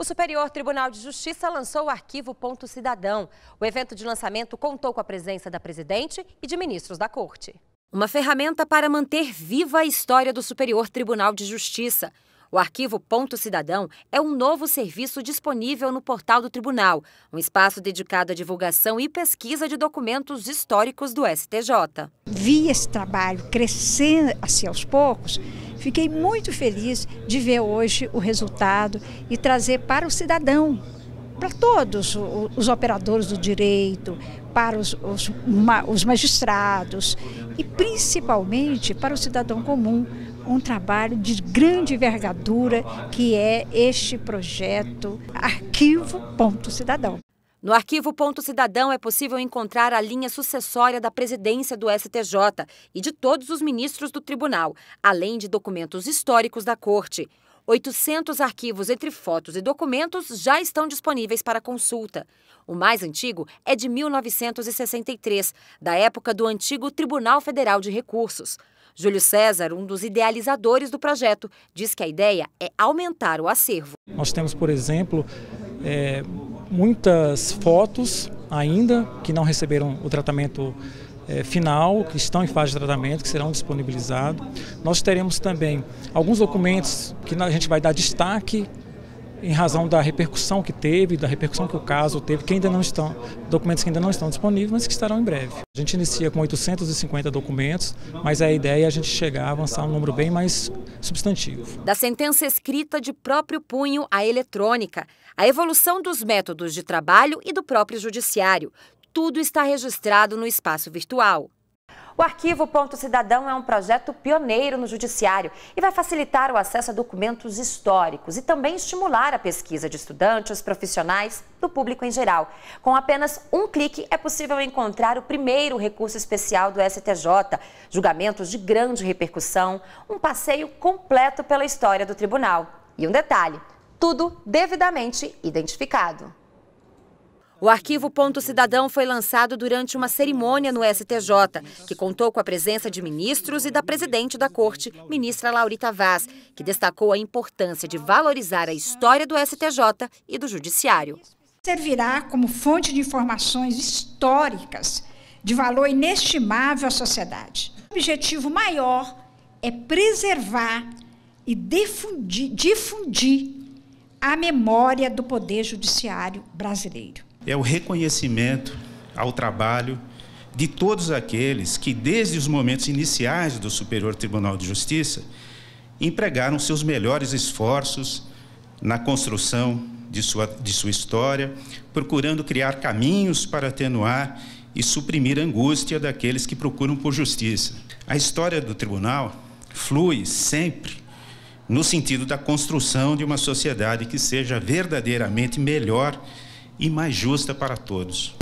O Superior Tribunal de Justiça lançou o arquivo Ponto Cidadão. O evento de lançamento contou com a presença da presidente e de ministros da corte. Uma ferramenta para manter viva a história do Superior Tribunal de Justiça. O arquivo Ponto Cidadão é um novo serviço disponível no portal do Tribunal, um espaço dedicado à divulgação e pesquisa de documentos históricos do STJ. Vi esse trabalho crescendo assim aos poucos. Fiquei muito feliz de ver hoje o resultado e trazer para o cidadão para todos os operadores do direito, para os, os, os magistrados e principalmente para o cidadão comum, um trabalho de grande envergadura que é este projeto Arquivo.cidadão. Cidadão. No arquivo Ponto Cidadão é possível encontrar a linha sucessória da presidência do STJ e de todos os ministros do tribunal, além de documentos históricos da corte. 800 arquivos entre fotos e documentos já estão disponíveis para consulta. O mais antigo é de 1963, da época do antigo Tribunal Federal de Recursos. Júlio César, um dos idealizadores do projeto, diz que a ideia é aumentar o acervo. Nós temos, por exemplo, é, muitas fotos ainda que não receberam o tratamento é, final, que estão em fase de tratamento, que serão disponibilizados. Nós teremos também alguns documentos que a gente vai dar destaque em razão da repercussão que teve, da repercussão que o caso teve, que ainda não estão, documentos que ainda não estão disponíveis, mas que estarão em breve. A gente inicia com 850 documentos, mas a ideia é a gente chegar a avançar um número bem mais substantivo. Da sentença escrita de próprio punho à eletrônica, a evolução dos métodos de trabalho e do próprio judiciário, tudo está registrado no espaço virtual. O Arquivo Ponto Cidadão é um projeto pioneiro no Judiciário e vai facilitar o acesso a documentos históricos e também estimular a pesquisa de estudantes, profissionais, do público em geral. Com apenas um clique, é possível encontrar o primeiro recurso especial do STJ, julgamentos de grande repercussão, um passeio completo pela história do tribunal. E um detalhe: tudo devidamente identificado. O arquivo Ponto Cidadão foi lançado durante uma cerimônia no STJ, que contou com a presença de ministros e da presidente da corte, ministra Laurita Vaz, que destacou a importância de valorizar a história do STJ e do Judiciário. Servirá como fonte de informações históricas de valor inestimável à sociedade. O objetivo maior é preservar e difundir, difundir a memória do Poder Judiciário brasileiro. É o reconhecimento ao trabalho de todos aqueles que, desde os momentos iniciais do Superior Tribunal de Justiça, empregaram seus melhores esforços na construção de sua, de sua história, procurando criar caminhos para atenuar e suprimir a angústia daqueles que procuram por justiça. A história do tribunal flui sempre no sentido da construção de uma sociedade que seja verdadeiramente melhor e mais justa para todos.